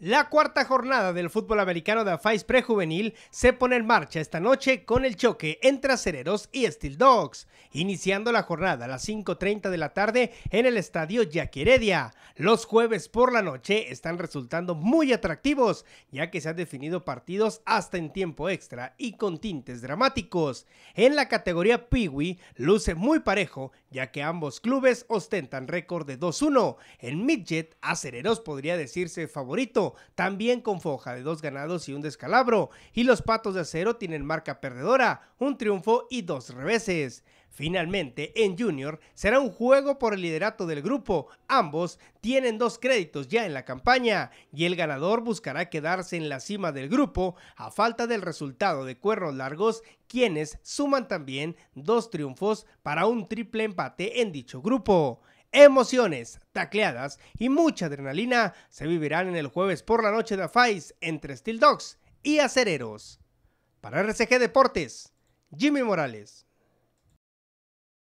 La cuarta jornada del fútbol americano de AFAIS Prejuvenil se pone en marcha esta noche con el choque entre Acereros y Steel Dogs, iniciando la jornada a las 5.30 de la tarde en el estadio Yaqueredia. Heredia. Los jueves por la noche están resultando muy atractivos, ya que se han definido partidos hasta en tiempo extra y con tintes dramáticos. En la categoría Piwi luce muy parejo, ya que ambos clubes ostentan récord de 2-1. En Midget, Acereros podría decirse favorito también con foja de dos ganados y un descalabro, y los Patos de Acero tienen marca perdedora, un triunfo y dos reveses. Finalmente, en Junior será un juego por el liderato del grupo. Ambos tienen dos créditos ya en la campaña y el ganador buscará quedarse en la cima del grupo a falta del resultado de Cuernos Largos, quienes suman también dos triunfos para un triple empate en dicho grupo. Emociones, tacleadas y mucha adrenalina se vivirán en el jueves por la noche de Fais entre Steel Dogs y Acereros. Para RCG Deportes, Jimmy Morales.